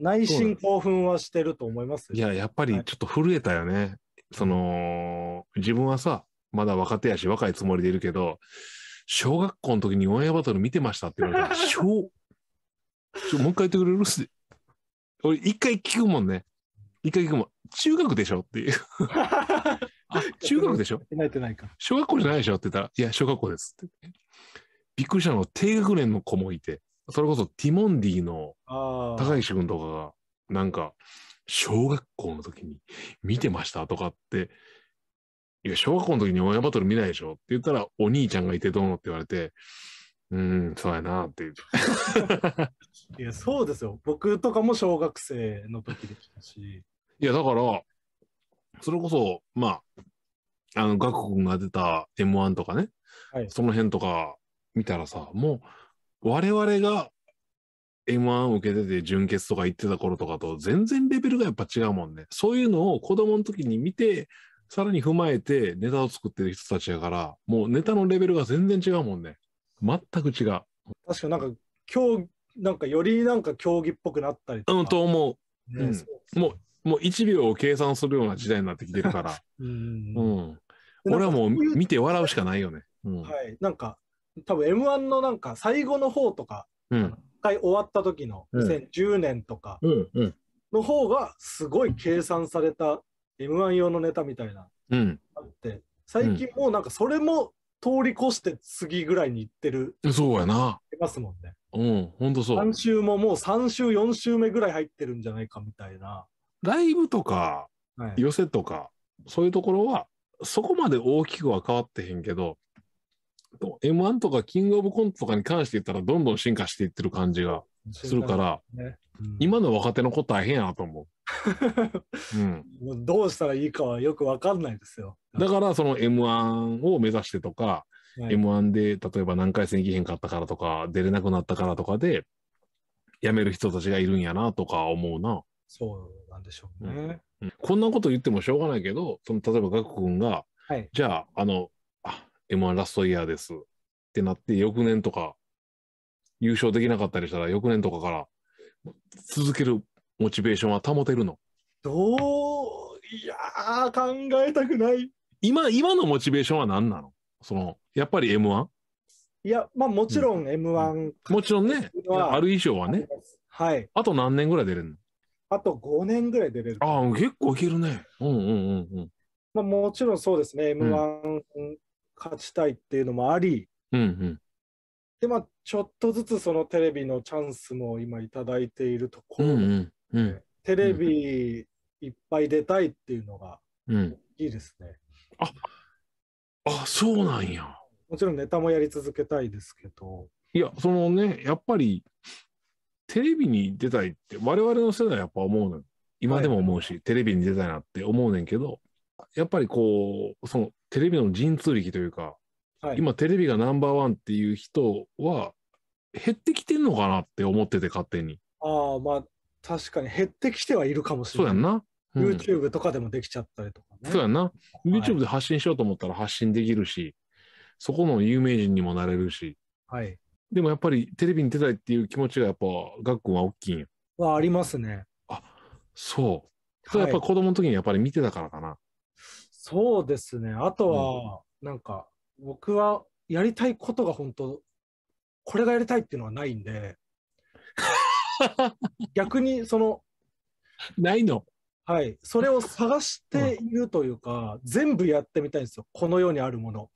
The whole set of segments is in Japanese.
内心興奮はしてると思いますいや、やっぱりちょっと震えたよね。はい、その、自分はさ、まだ若手やし若いつもりでいるけど、小学校の時にオンエアバトル見てましたって言われたら、小、もう一回言ってくれる俺一回聞くもんね。一回聞くもん。中学でしょっていう。あ、中学でしょ小学校じゃないでしょって言ったら、いや、小学校ですって。びっくりしたのは低学年の子もいて、それこそティモンディの高岸君とかが、なんか、小学校の時に見てましたとかって、いや、小学校の時に親バトル見ないでしょって言ったら、お兄ちゃんがいてどうのって言われて、うん、そうやなって いや、そうですよ。僕とかも小学生の時でしたし。いや、だから、それこそ、まあ、あの、ガク君が出た M1 とかね、はい、その辺とか見たらさ、もう、我々が M1 受けてて準決とか行ってた頃とかと全然レベルがやっぱ違うもんね。そういうのを子供の時に見て、さらに踏まえてネタを作ってる人たちやから、もうネタのレベルが全然違うもんね。全く違う。確かなんか、競技、なんかよりなんか競技っぽくなったりとか。うん、と思う。ね、うん、うもう、もう1秒を計算するような時代になってきてるから。うん。うん、俺はもう見て笑うしかないよね。うん、はい。なんか、多分 m 1のなんか最後の方とか、うん、1回終わった時の2010年とかの方がすごい計算された m 1用のネタみたいな、あって最近もうなんかそれも通り越して次ぐらいにいってるそうやなますもんねうん本当そう3週ももう3週4週目ぐらい入ってるんじゃないかみたいなライブとか、はい、寄せとかそういうところはそこまで大きくは変わってへんけどと、M1 とかキングオブコントとかに関して言ったらどんどん進化していってる感じがするから、ねうん、今の若手の子大変やなと思う。うん、うどうしたらいいかはよく分かんないですよ。だからその M1 を目指してとか、はい、M1 で例えば何回戦行けへんかったからとか、出れなくなったからとかで、辞める人たちがいるんやなとか思うな。そうなんでしょうね、うん、こんなこと言ってもしょうがないけど、その例えばガク君が、はい、じゃあ、あの、M1 ラストイヤーですってなって、翌年とか、優勝できなかったりしたら、翌年とかから続けるモチベーションは保てるのどういや考えたくない。今、今のモチベーションは何なのその、やっぱり M1? いや、まあもちろん M1、うん、もちろんね、ある以上はね。はい。あと何年ぐらい出れるのあと5年ぐらい出れる。ああ、結構いけるね。うんうんうんうん。まあもちろんそうですね、M1、うん、勝ちたいっていうのもあり、うんうん、で、まあ、ちょっとずつそのテレビのチャンスも今いただいているところ、うんうんうん、テレビいっぱい出たいっていうのがいいですね。うん、ああそうなんや。もちろんネタもやり続けたいですけど。いや、そのね、やっぱりテレビに出たいって我々の世代はやっぱ思うのよ。今でも思うし、はい、テレビに出たいなって思うねんけど、やっぱりこう、そのテレビの陣痛力というか、はい、今テレビがナンバーワンっていう人は減ってきてんのかなって思ってて勝手に。ああ、まあ確かに減ってきてはいるかもしれない。そうやんな。YouTube とかでもできちゃったりとかね。そうやんな。YouTube で発信しようと思ったら発信できるし、はい、そこの有名人にもなれるし。はい。でもやっぱりテレビに出たいっていう気持ちがやっぱ、ガックンは大きいんや。はありますね。あ、そう。それやっぱ子供の時にやっぱり見てたからかな。そうですね。あとは、なんか、僕はやりたいことが本当、これがやりたいっていうのはないんで、逆にその、ないのはい。それを探しているというか、全部やってみたいんですよ。この世にあるもの。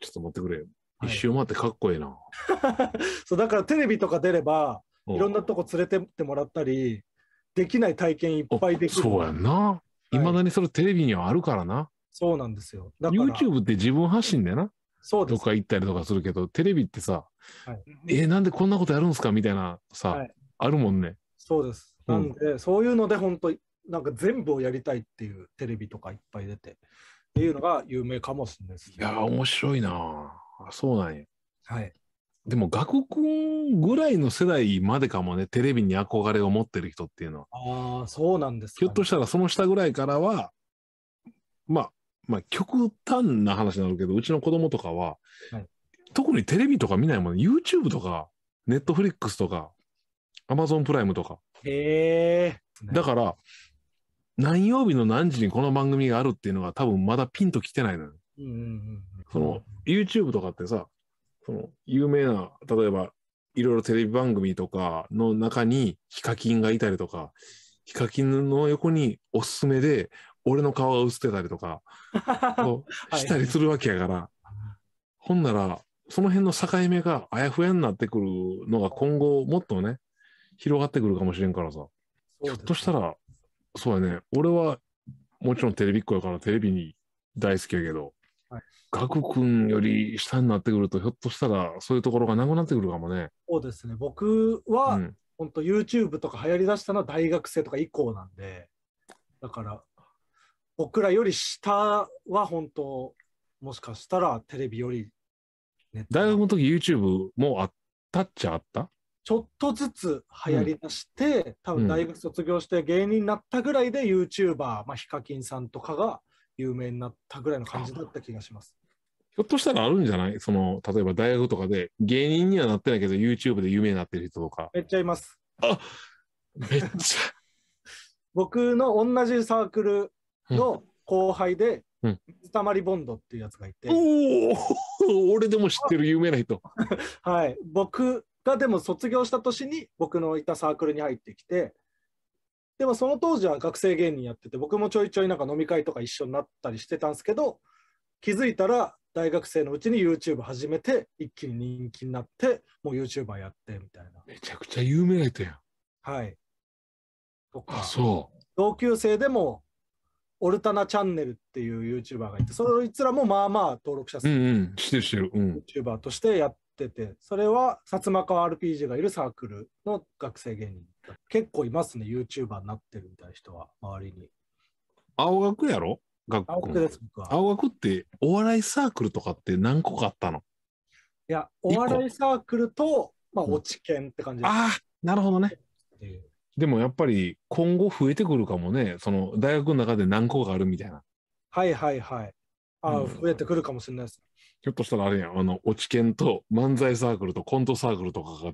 ちょっと待ってくれよ。一周回ってかっこいいな。そう、だからテレビとか出れば、いろんなとこ連れてってもらったり、できない体験いっぱいできる。そうやんな。いまだにそれテレビにはあるからな。そうなんですよ。YouTube って自分発信でな。そうです。どっか行ったりとかするけど、テレビってさ、はい、えー、なんでこんなことやるんですかみたいなさ、はい、あるもんね。そうです。なんで、うん、そういうので本当なんか全部をやりたいっていうテレビとかいっぱい出て、っていうのが有名かもしれないです、ね、いや、面白いなそうなんや。はい。でも、学クぐらいの世代までかもね、テレビに憧れを持ってる人っていうのは。ああ、そうなんですか、ね、ひょっとしたら、その下ぐらいからは、まあ、まあ、極端な話になるけど、うちの子供とかは、はい、特にテレビとか見ないもんね、YouTube とか、Netflix とか、Amazon プライムとか。へえ。だから、何曜日の何時にこの番組があるっていうのが多分まだピンときてないのよ。その YouTube とかってさその有名な、例えば、いろいろテレビ番組とかの中にヒカキンがいたりとか、ヒカキンの横におすすめで、俺の顔が映ってたりとか、したりするわけやから、はい、ほんなら、その辺の境目があやふやになってくるのが今後もっとね、広がってくるかもしれんからさ。ひょっとしたら、そうやね、俺はもちろんテレビっ子やからテレビに大好きやけど、ガク君より下になってくると、ひょっとしたら、そういうところがなくなってくるかもね。そうですね。僕は、うん、本当 YouTube とか流行りだしたのは大学生とか以降なんで、だから、僕らより下は本当、もしかしたらテレビより、ね。大学の時 YouTube もあったっちゃあったちょっとずつ流行りだして、うん、多分大学卒業して芸人になったぐらいで YouTuber、まあ、ヒカキンさんとかが有名になったぐらいの感じだった気がします。ひょっとしたらあるんじゃないその、例えば大学とかで、芸人にはなってないけど、YouTube で有名になってる人とか。めっちゃいます。あめっちゃ。僕の同じサークルの後輩で、うん、水たまりボンドっていうやつがいて。おお俺でも知ってる有名な人。はい。僕がでも卒業した年に僕のいたサークルに入ってきて、でもその当時は学生芸人やってて、僕もちょいちょいなんか飲み会とか一緒になったりしてたんですけど、気づいたら大学生のうちに YouTube 始めて、一気に人気になって、もう YouTuber やってみたいな。めちゃくちゃ有名な人やん。はい。とか、そう。同級生でも、オルタナチャンネルっていう YouTuber がいて、そいつらもまあまあ登録者数。うんうん、してしてる。うん、YouTuber としてやってて、それは薩摩川 RPG がいるサークルの学生芸人。結構いますね、YouTuber になってるみたいな人は、周りに。青学やろ学校青学です、僕は。青学って、お笑いサークルとかって何個かあったのいや、お笑いサークルと、まあ、落ち研って感じです、うん、ああ、なるほどね。でもやっぱり今後増えてくるかもね、その大学の中で何個があるみたいな。はいはいはい。あ、うん、増えてくるかもしれないです。ひょっとしたらあれやん、あの、落ち研と漫才サークルとコントサークルとかが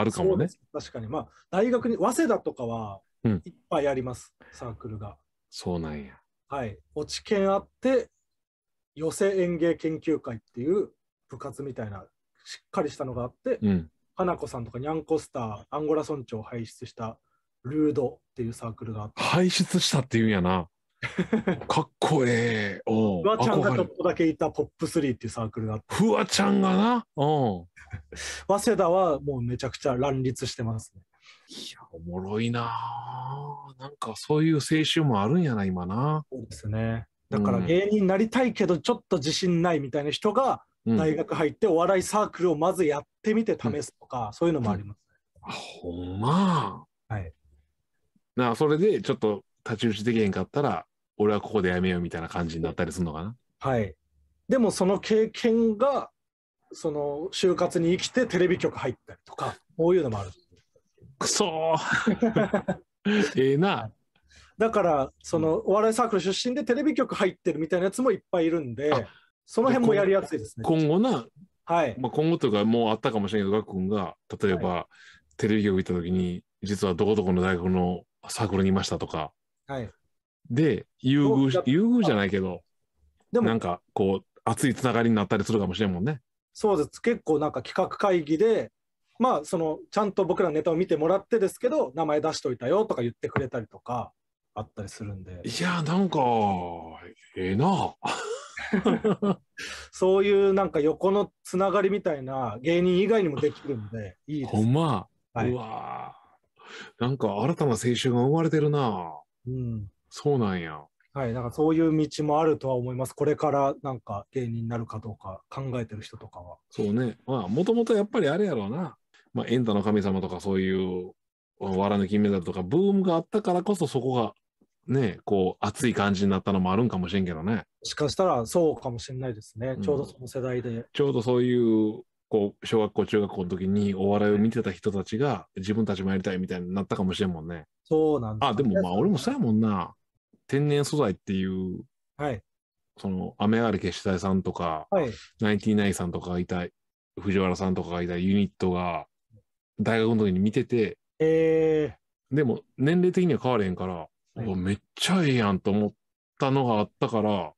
あるかもね。確かに。まあ、大学に、早稲田とかは、いっぱいあります、うん、サークルが。そうなんや。はい。落ち研あって、寄せ園芸研究会っていう部活みたいな、しっかりしたのがあって、うん、花子さんとかニャンコスター、アンゴラ村長を輩出した、ルードっていうサークルがあって。輩出したっていうんやな。かっこええ。フワちゃんがちょっとだけいたポップ3っていうサークルがあって。フワちゃんがな。うん。早稲田はもうめちゃくちゃ乱立してますね。いや、おもろいななんかそういう青春もあるんやな、今な。そうですね。だから芸人になりたいけどちょっと自信ないみたいな人が大学入ってお笑いサークルをまずやってみて試すとか、そういうのもあります。あほんま。はい。なあそれでちょっと太刀打ちできへんかったら俺はここでやめようみたいな感じになったりするのかな。はい。でもその経験が、その就活に生きてテレビ局入ったりとか、こういうのもある。くそ ええな。だから、そのお笑いサークル出身でテレビ局入ってるみたいなやつもいっぱいいるんで、その辺もやりやすいですね。今後な、はい。まあ今後というかもうあったかもしれないけど、ガク君が、例えば、テレビ局行った時に、実はどこどこの大学のサークルにいましたとか、はい。で、優遇、優遇じゃないけど、でもなんかこう、熱いつながりになったりするかもしれんもんね。そうです。結構なんか企画会議で、まあ、その、ちゃんと僕らのネタを見てもらってですけど、名前出しといたよとか言ってくれたりとか、あったりするんで。いや、なんか、ええー、な。そういうなんか横のつながりみたいな芸人以外にもできるんで、いいです。ほんま。はい、うわなんか新たな青春が生まれてるな。うん。そうなんや。はい、なんかそういう道もあるとは思います。これからなんか芸人になるかどうか考えてる人とかは。そうね。まあ、もともとやっぱりあれやろうな。まあ、エンタの神様とかそういう、わらぬ金メダルとか、ブームがあったからこそそこが、ね、こう、熱い感じになったのもあるんかもしれんけどね。しかしたらそうかもしれないですね。ちょうどその世代で。ちょうどそういう、こう、小学校、中学校の時にお笑いを見てた人たちが、自分たちもやりたいみたいになったかもしれんもんね。そうなんです、ね、あ、でもまあ、俺もそうやもんな。天然素材っていう、はい、その、雨上がり消し隊さんとか、はい、ナインティナインさんとかがいた、藤原さんとかがいたユニットが、大学の時に見てて、えー、でも、年齢的には変われへんから、はい、めっちゃええやんと思ったのがあったから、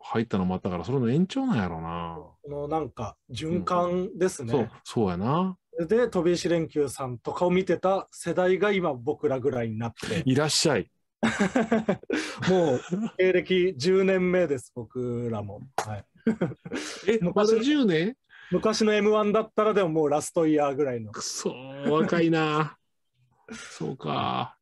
入ったのもあったから、それの延長なんやろうな。このなんか、循環ですね、うん、そう、そうやな。で、飛び石連休さんとかを見てた世代が今、僕らぐらいになって。いらっしゃい。もう芸歴10年目です、僕らも。はい、え、昔の10年昔の M1 だったらでももうラストイヤーぐらいの。くそ、若いな。そうか。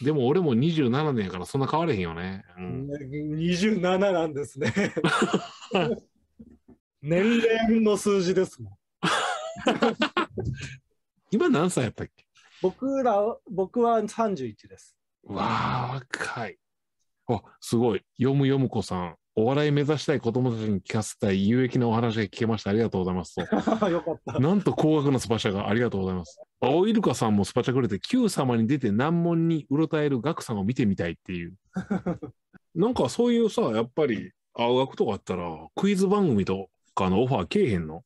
でも俺も27年やからそんな変われへんよね。うん、27なんですね。年齢の数字ですもん。今何歳やったっけ僕ら、僕は31です。わあ、若い。あ、すごい。読む読む子さん。お笑い目指したい子供たちに聞かせたい有益なお話が聞けました。ありがとうございます。よかった。なんと高額なスパチャがありがとうございます。青イルカさんもスパチャくれて、Q 様に出て難問にうろたえるガクさんを見てみたいっていう。なんかそういうさ、やっぱり青学とかあったら、クイズ番組とかのオファーけえへんの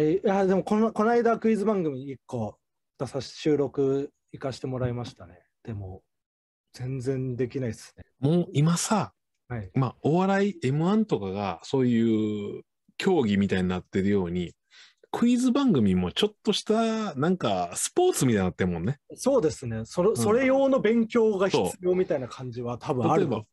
いや、でもこの、この間クイズ番組1個出さ収録行かしてもらいましたね。でも、全然できないですね。もう今さ、はい、まあ、お笑い M1 とかがそういう競技みたいになってるように、クイズ番組もちょっとした、なんか、スポーツみたいになってるもんね。そうですね。それうん、それ用の勉強が必要みたいな感じは多分ある。例えば、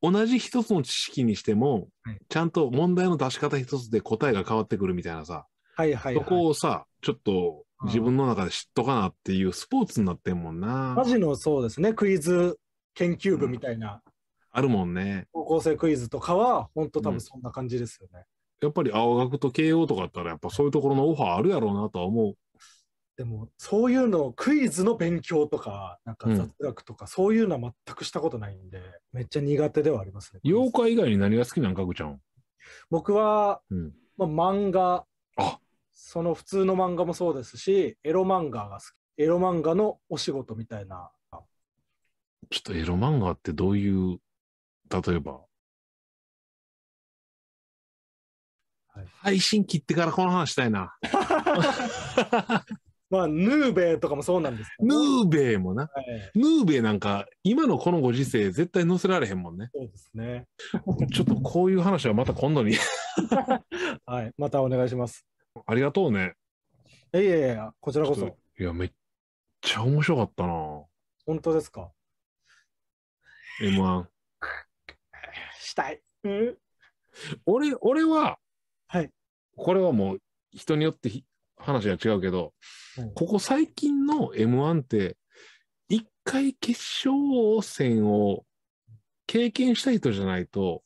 同じ一つの知識にしても、はい、ちゃんと問題の出し方一つで答えが変わってくるみたいなさ、はいはい、はい、そこをさ、ちょっと自分の中で知っとかなっていうスポーツになってんもんな。マジのそうですね、クイズ研究部みたいな。うん、あるもんね。高校生クイズとかは、本当多分そんな感じですよね。うん、やっぱり青学と慶応とかだったら、やっぱそういうところのオファーあるやろうなとは思う。でも、そういうの、クイズの勉強とか、なんか雑学とか、うん、そういうのは全くしたことないんで、めっちゃ苦手ではありますね。妖怪以外に何が好きなんかグちゃん。僕は、まあ、漫画、その普通の漫画もそうですし、エロ漫画が好き。エロ漫画のお仕事みたいな。ちょっとエロ漫画ってどういう、例えば、はい、配信切ってからこの話したいな。まあ、ヌーベーとかもそうなんですね、ヌーベーもな、はい、ヌーベーなんか、今のこのご時世、絶対載せられへんもんね。そうですね。ちょっとこういう話はまた今度に はい、またお願いします。ありがとうね。いやいやいや、こちらこそ。いや、めっちゃ面白かったな。本当ですか ?M1。したい。うん、俺、俺は、はい。これはもう人によって話が違うけど、うん、ここ最近の M1 って、一回決勝戦を経験した人じゃないと、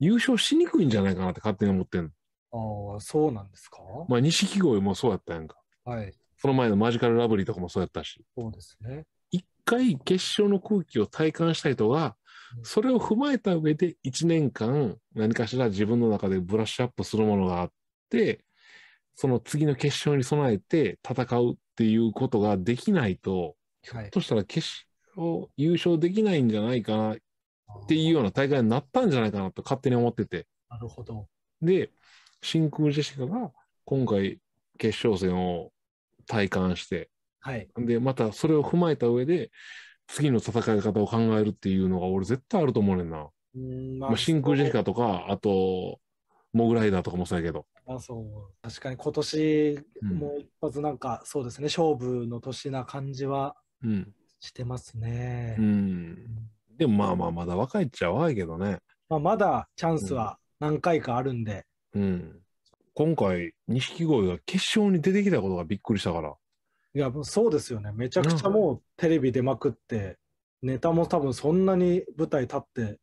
優勝しにくいんじゃないかなって勝手に思ってんの。ああ、そうなんですかまあ、錦鯉もそうやったやんか。はい。その前のマジカルラブリーとかもそうやったし。そうですね。一回決勝の空気を体感した人が、それを踏まえた上で1年間何かしら自分の中でブラッシュアップするものがあって、その次の決勝に備えて戦うっていうことができないと、ひょっとしたら決勝、優勝できないんじゃないかなっていうような大会になったんじゃないかなと勝手に思ってて。なるほど。で、真空ジェシカが今回決勝戦を体感して、はい、でまたそれを踏まえた上で次の戦い方を考えるっていうのが俺絶対あると思うねんな。んまあ、真空ジェシカとかあとモグライダーとかもそうやけど。あそう確かに今年もう一発なんか、そうですね勝負の年な感じはしてますね。うん、うん、でもまあまあまだ若いっちゃ若いけどね。まあ、まだチャンスは何回かあるんで、うん。今回、錦鯉が決勝に出てきたことがびっくりしたから。いや、そうですよね。めちゃくちゃもうテレビ出まくって、ネタも多分そんなに舞台立って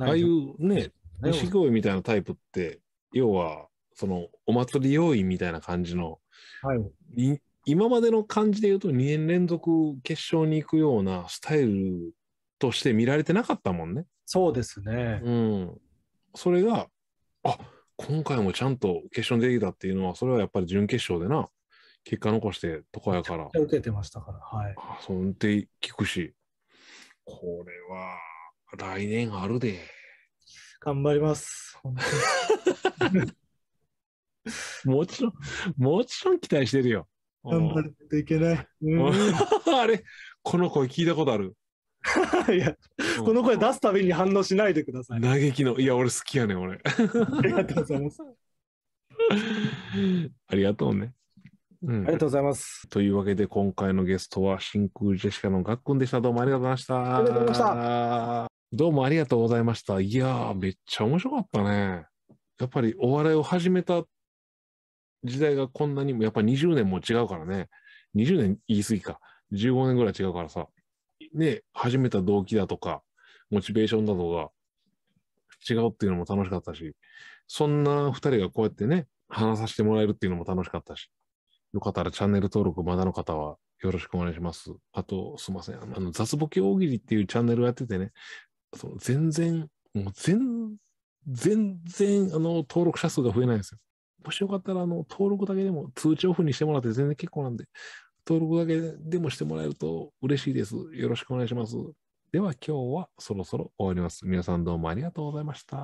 ああいうね、錦鯉みたいなタイプって、要は、その、お祭り用意みたいな感じの、はい、今までの感じで言うと2年連続決勝に行くようなスタイルとして見られてなかったもんね。そうですね。うん。それが今回もちゃんと決勝に出てきたっていうのは、それはやっぱり準決勝でな、結果残してとかやから。受けてましたから、はい。あそん運て聞くし、これは来年あるで。頑張ります。もちろん、もちろん期待してるよ。頑張らないといけない。あれ、この声聞いたことある。いや、この声出すたびに反応しないでください。嘆きの、いや、俺好きやねん、俺。ありがとうございます。ありがとうね。うん、ありがとうございます。というわけで、今回のゲストは真空ジェシカのガックンでした。どうもありがとうございました。ありがとうございました。どうもありがとうございました。いやめっちゃ面白かったね。やっぱりお笑いを始めた時代がこんなにも、やっぱ20年も違うからね。20年言い過ぎか。15年ぐらい違うからさ。ね、始めた動機だとか、モチベーションだとか、違うっていうのも楽しかったし、そんな2人がこうやってね、話させてもらえるっていうのも楽しかったし、よかったらチャンネル登録まだの方はよろしくお願いします。あと、すいません。あの、雑ボケ大喜利っていうチャンネルをやっててね、その全然、もう全、全然、あの、登録者数が増えないんですよ。もしよかったら、あの、登録だけでも通知オフにしてもらって全然結構なんで、登録だけでもしてもらえると嬉しいです。よろしくお願いします。では今日はそろそろ終わります。皆さんどうもありがとうございました。